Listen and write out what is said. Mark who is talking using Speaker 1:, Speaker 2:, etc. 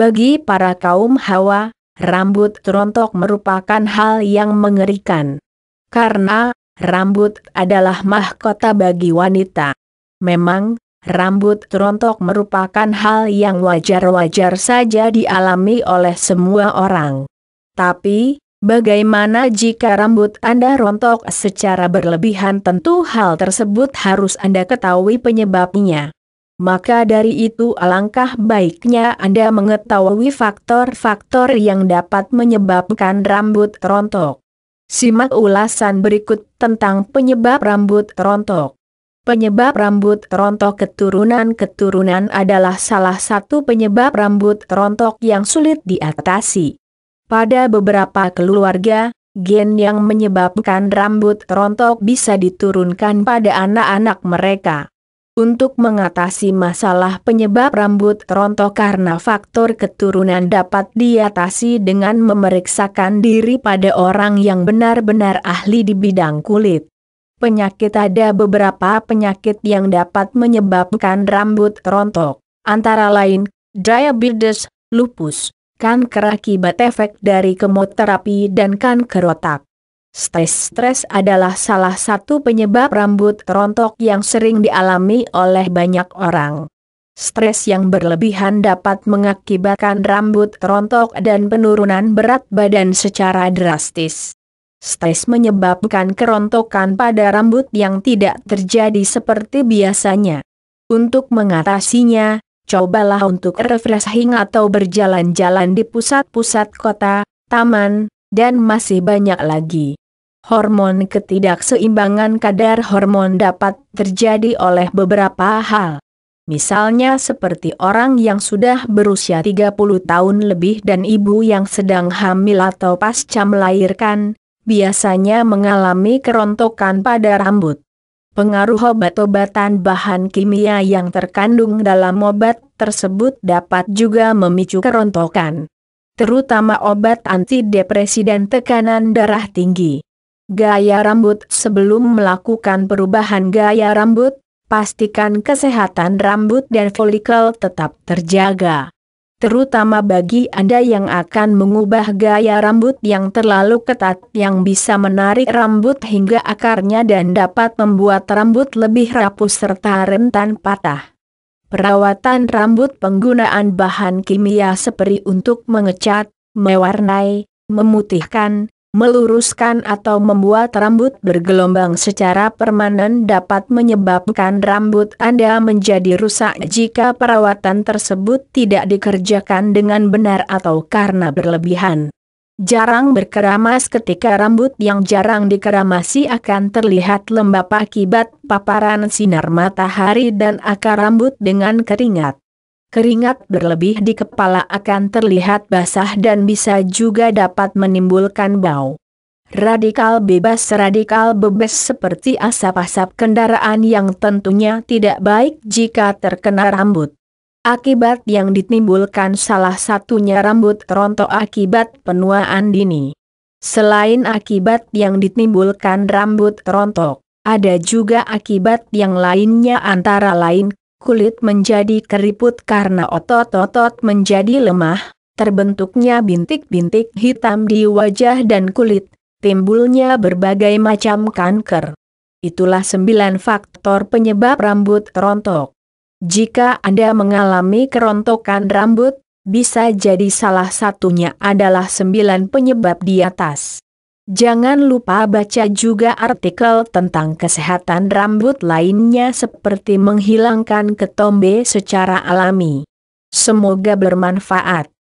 Speaker 1: Bagi para kaum hawa, rambut rontok merupakan hal yang mengerikan. Karena, rambut adalah mahkota bagi wanita. Memang, rambut rontok merupakan hal yang wajar-wajar saja dialami oleh semua orang. Tapi, Bagaimana jika rambut Anda rontok secara berlebihan tentu hal tersebut harus Anda ketahui penyebabnya maka dari itu alangkah baiknya Anda mengetahui faktor-faktor yang dapat menyebabkan rambut rontok. Simak ulasan berikut tentang penyebab rambut rontok. Penyebab rambut rontok keturunan-keturunan adalah salah satu penyebab rambut rontok yang sulit diatasi. Pada beberapa keluarga, gen yang menyebabkan rambut rontok bisa diturunkan pada anak-anak mereka. Untuk mengatasi masalah penyebab rambut rontok karena faktor keturunan dapat diatasi dengan memeriksakan diri pada orang yang benar-benar ahli di bidang kulit. Penyakit ada beberapa penyakit yang dapat menyebabkan rambut rontok, antara lain, diabetes, lupus, kanker akibat efek dari kemoterapi dan kanker otak. Stres-stres adalah salah satu penyebab rambut rontok yang sering dialami oleh banyak orang. Stres yang berlebihan dapat mengakibatkan rambut rontok dan penurunan berat badan secara drastis. Stres menyebabkan kerontokan pada rambut yang tidak terjadi seperti biasanya. Untuk mengatasinya, cobalah untuk refreshing atau berjalan-jalan di pusat-pusat kota, taman, dan masih banyak lagi. Hormon ketidakseimbangan kadar hormon dapat terjadi oleh beberapa hal. Misalnya seperti orang yang sudah berusia 30 tahun lebih dan ibu yang sedang hamil atau pasca melahirkan, biasanya mengalami kerontokan pada rambut. Pengaruh obat-obatan bahan kimia yang terkandung dalam obat tersebut dapat juga memicu kerontokan terutama obat antidepresi dan tekanan darah tinggi. Gaya rambut Sebelum melakukan perubahan gaya rambut, pastikan kesehatan rambut dan folikel tetap terjaga. Terutama bagi Anda yang akan mengubah gaya rambut yang terlalu ketat yang bisa menarik rambut hingga akarnya dan dapat membuat rambut lebih rapuh serta rentan patah perawatan rambut penggunaan bahan kimia seperti untuk mengecat, mewarnai, memutihkan, meluruskan atau membuat rambut bergelombang secara permanen dapat menyebabkan rambut Anda menjadi rusak jika perawatan tersebut tidak dikerjakan dengan benar atau karena berlebihan jarang berkeramas ketika rambut yang jarang dikeramasi akan terlihat lembab akibat paparan sinar matahari dan akar rambut dengan keringat. Keringat berlebih di kepala akan terlihat basah dan bisa juga dapat menimbulkan bau. Radikal bebas radikal bebas seperti asap-asap kendaraan yang tentunya tidak baik jika terkena rambut. Akibat yang ditimbulkan salah satunya rambut rontok akibat penuaan dini. Selain akibat yang ditimbulkan rambut rontok, ada juga akibat yang lainnya antara lain, kulit menjadi keriput karena otot-otot menjadi lemah, terbentuknya bintik-bintik hitam di wajah dan kulit, timbulnya berbagai macam kanker. Itulah sembilan faktor penyebab rambut rontok. Jika Anda mengalami kerontokan rambut, bisa jadi salah satunya adalah sembilan penyebab di atas. Jangan lupa baca juga artikel tentang kesehatan rambut lainnya seperti menghilangkan ketombe secara alami. Semoga bermanfaat.